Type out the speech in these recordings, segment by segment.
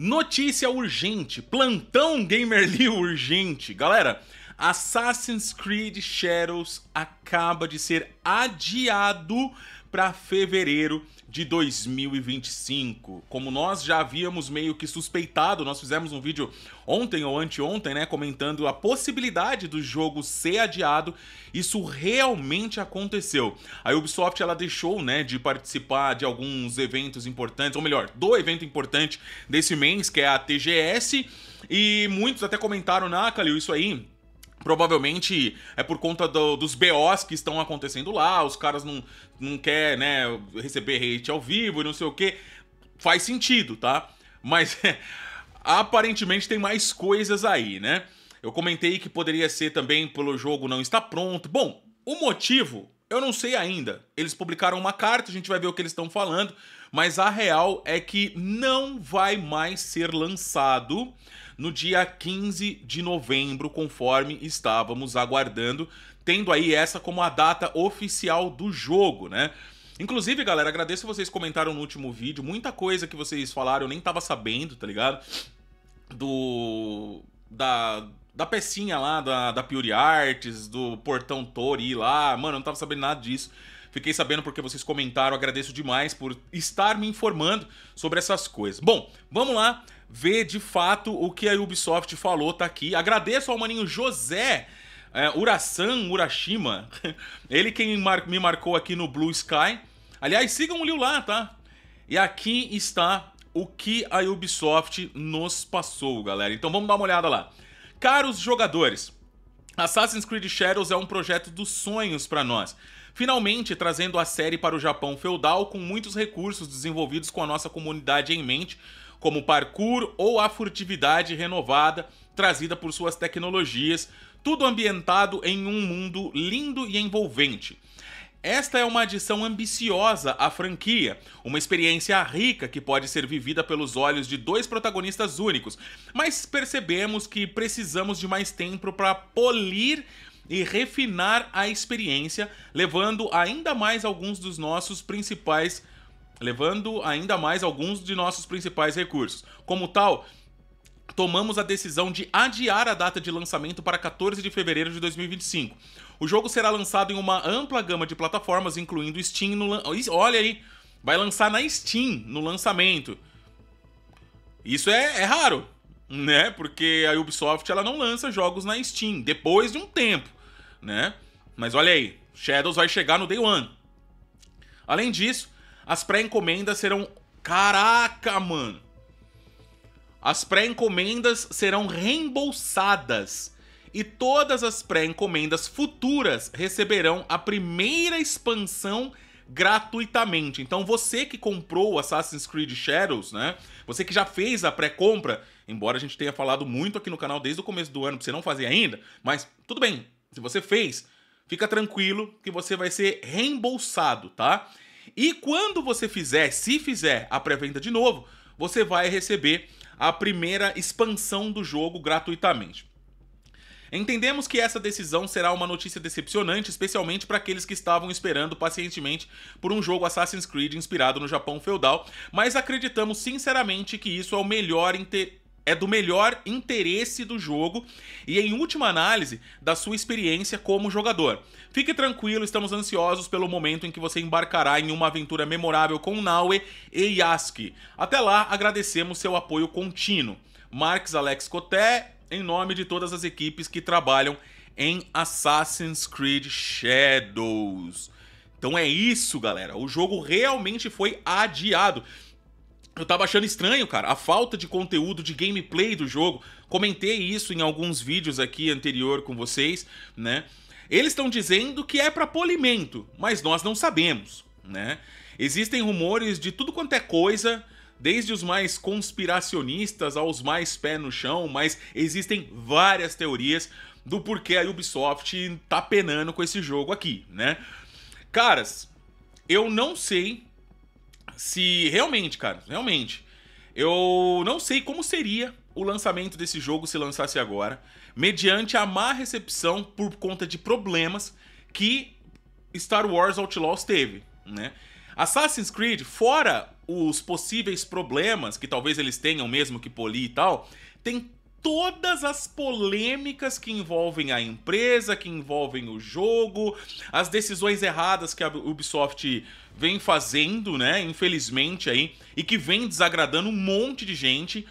Notícia urgente, plantão Gamerly urgente. Galera, Assassin's Creed Shadows acaba de ser adiado para fevereiro de 2025. Como nós já havíamos meio que suspeitado, nós fizemos um vídeo ontem ou anteontem, né, comentando a possibilidade do jogo ser adiado. Isso realmente aconteceu. A Ubisoft ela deixou, né, de participar de alguns eventos importantes, ou melhor, do evento importante desse mês, que é a TGS, e muitos até comentaram na ah, Calil, isso aí Provavelmente é por conta do, dos BOs que estão acontecendo lá, os caras não, não quer né, receber hate ao vivo e não sei o que. Faz sentido, tá? Mas aparentemente tem mais coisas aí, né? Eu comentei que poderia ser também pelo jogo não estar pronto. Bom, o motivo eu não sei ainda. Eles publicaram uma carta, a gente vai ver o que eles estão falando mas a real é que não vai mais ser lançado no dia 15 de novembro, conforme estávamos aguardando, tendo aí essa como a data oficial do jogo, né? Inclusive, galera, agradeço vocês comentaram no último vídeo, muita coisa que vocês falaram, eu nem tava sabendo, tá ligado? Do da da pecinha lá, da, da Pure Arts, do Portão Tori lá. Mano, eu não tava sabendo nada disso. Fiquei sabendo porque vocês comentaram, agradeço demais por estar me informando sobre essas coisas. Bom, vamos lá ver de fato o que a Ubisoft falou, tá aqui. Agradeço ao maninho José é, Urasan Urashima, ele quem me marcou aqui no Blue Sky. Aliás, sigam o Liu lá, tá? E aqui está o que a Ubisoft nos passou, galera. Então vamos dar uma olhada lá. Caros jogadores, Assassin's Creed Shadows é um projeto dos sonhos para nós. Finalmente trazendo a série para o Japão feudal com muitos recursos desenvolvidos com a nossa comunidade em mente, como parkour ou a furtividade renovada trazida por suas tecnologias, tudo ambientado em um mundo lindo e envolvente. Esta é uma adição ambiciosa à franquia, uma experiência rica que pode ser vivida pelos olhos de dois protagonistas únicos, mas percebemos que precisamos de mais tempo para polir e refinar a experiência, levando ainda mais alguns dos nossos principais levando ainda mais alguns de nossos principais recursos. Como tal, tomamos a decisão de adiar a data de lançamento para 14 de fevereiro de 2025. O jogo será lançado em uma ampla gama de plataformas, incluindo Steam no Olha aí, vai lançar na Steam no lançamento. Isso é, é raro, né? Porque a Ubisoft ela não lança jogos na Steam depois de um tempo, né? Mas olha aí, Shadows vai chegar no Day One. Além disso, as pré-encomendas serão. Caraca, mano! As pré-encomendas serão reembolsadas e todas as pré-encomendas futuras receberão a primeira expansão gratuitamente. Então você que comprou Assassin's Creed Shadows, né? Você que já fez a pré-compra, embora a gente tenha falado muito aqui no canal desde o começo do ano pra você não fazer ainda, mas tudo bem, se você fez, fica tranquilo que você vai ser reembolsado, tá? E quando você fizer, se fizer a pré-venda de novo, você vai receber a primeira expansão do jogo gratuitamente. Entendemos que essa decisão será uma notícia decepcionante, especialmente para aqueles que estavam esperando pacientemente por um jogo Assassin's Creed inspirado no Japão feudal, mas acreditamos sinceramente que isso é o melhor inter é do melhor interesse do jogo e, em última análise, da sua experiência como jogador. Fique tranquilo, estamos ansiosos pelo momento em que você embarcará em uma aventura memorável com Naue e Yasuki. Até lá, agradecemos seu apoio contínuo. Marques Alex Coté, em nome de todas as equipes que trabalham em Assassin's Creed Shadows. Então é isso, galera. O jogo realmente foi adiado eu tava achando estranho, cara, a falta de conteúdo de gameplay do jogo. Comentei isso em alguns vídeos aqui anterior com vocês, né? Eles estão dizendo que é para polimento, mas nós não sabemos, né? Existem rumores de tudo quanto é coisa, desde os mais conspiracionistas aos mais pé no chão, mas existem várias teorias do porquê a Ubisoft tá penando com esse jogo aqui, né? Caras, eu não sei se realmente, cara, realmente, eu não sei como seria o lançamento desse jogo se lançasse agora, mediante a má recepção por conta de problemas que Star Wars Outlaws teve, né? Assassin's Creed, fora os possíveis problemas que talvez eles tenham mesmo que polir e tal, tem todas as polêmicas que envolvem a empresa, que envolvem o jogo, as decisões erradas que a Ubisoft vem fazendo, né? Infelizmente aí, e que vem desagradando um monte de gente.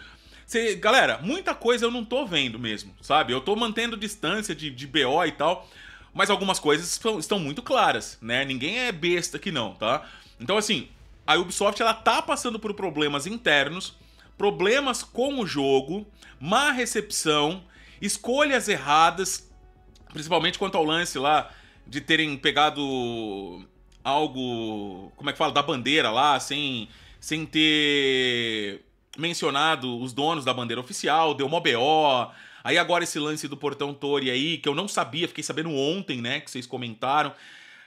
Cê, galera, muita coisa eu não tô vendo mesmo, sabe? Eu tô mantendo distância de, de BO e tal, mas algumas coisas estão muito claras, né? Ninguém é besta aqui não, tá? Então assim, a Ubisoft ela tá passando por problemas internos problemas com o jogo, má recepção, escolhas erradas, principalmente quanto ao lance lá de terem pegado algo, como é que fala, da bandeira lá, sem, sem ter mencionado os donos da bandeira oficial, deu uma BO. Aí agora esse lance do portão Tori aí, que eu não sabia, fiquei sabendo ontem, né, que vocês comentaram.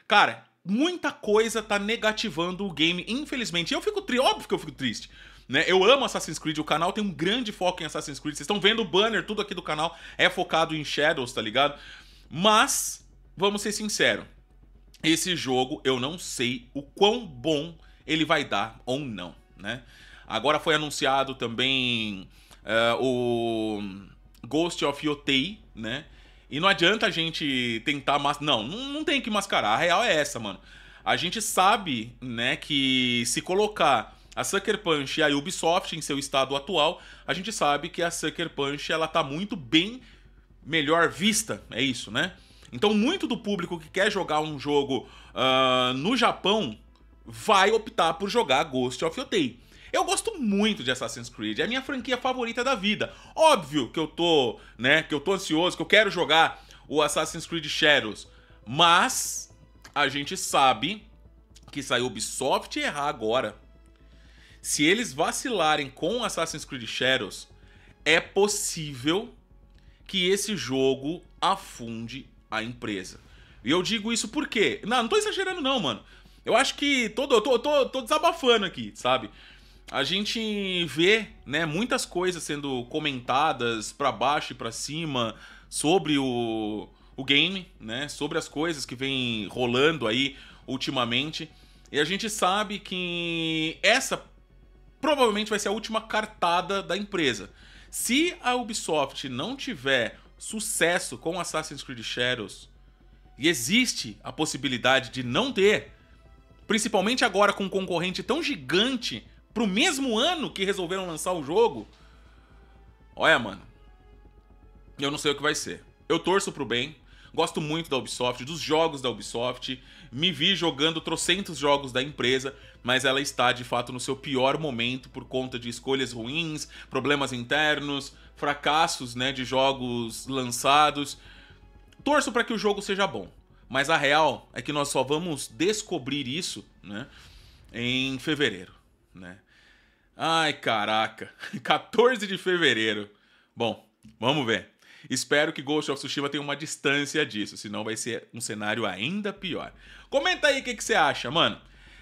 Cara, muita coisa tá negativando o game, infelizmente. Eu fico triste, óbvio que eu fico triste. Né? Eu amo Assassin's Creed, o canal tem um grande foco em Assassin's Creed. Vocês estão vendo o banner, tudo aqui do canal é focado em Shadows, tá ligado? Mas, vamos ser sinceros, esse jogo eu não sei o quão bom ele vai dar ou não, né? Agora foi anunciado também uh, o Ghost of Yotei, né? E não adianta a gente tentar... Mas... Não, não tem que mascarar, a real é essa, mano. A gente sabe, né, que se colocar a Sucker Punch e a Ubisoft, em seu estado atual, a gente sabe que a Sucker Punch ela tá muito bem melhor vista, é isso, né? Então, muito do público que quer jogar um jogo uh, no Japão vai optar por jogar Ghost of Yotei. Eu gosto muito de Assassin's Creed, é a minha franquia favorita da vida. Óbvio que eu tô, né, que eu tô ansioso, que eu quero jogar o Assassin's Creed Shadows, mas a gente sabe que se a Ubisoft errar agora, se eles vacilarem com Assassin's Creed Shadows, é possível que esse jogo afunde a empresa. E eu digo isso porque. Não, não tô exagerando, não, mano. Eu acho que. Todo, eu tô, tô, tô desabafando aqui, sabe? A gente vê, né, muitas coisas sendo comentadas para baixo e para cima sobre o, o game, né? Sobre as coisas que vem rolando aí ultimamente. E a gente sabe que essa provavelmente vai ser a última cartada da empresa. Se a Ubisoft não tiver sucesso com Assassin's Creed Shadows, e existe a possibilidade de não ter, principalmente agora com um concorrente tão gigante pro mesmo ano que resolveram lançar o jogo. Olha, mano. Eu não sei o que vai ser. Eu torço pro bem, Gosto muito da Ubisoft, dos jogos da Ubisoft. Me vi jogando trocentos jogos da empresa, mas ela está de fato no seu pior momento por conta de escolhas ruins, problemas internos, fracassos né, de jogos lançados. Torço para que o jogo seja bom, mas a real é que nós só vamos descobrir isso né, em fevereiro. Né? Ai, caraca, 14 de fevereiro. Bom, vamos ver. Espero que Ghost of Tsushima tenha uma distância disso, senão vai ser um cenário ainda pior. Comenta aí o que, que você acha, mano.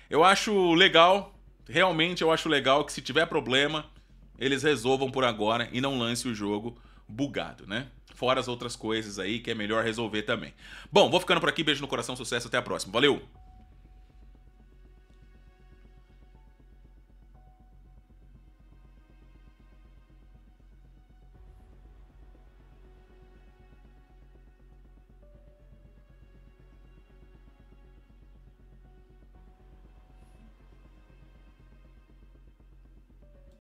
Eu acho legal, realmente eu acho legal que se tiver problema, eles resolvam por agora e não lance o jogo bugado, né? Fora as outras coisas aí que é melhor resolver também. Bom, vou ficando por aqui. Beijo no coração, sucesso, até a próxima. Valeu!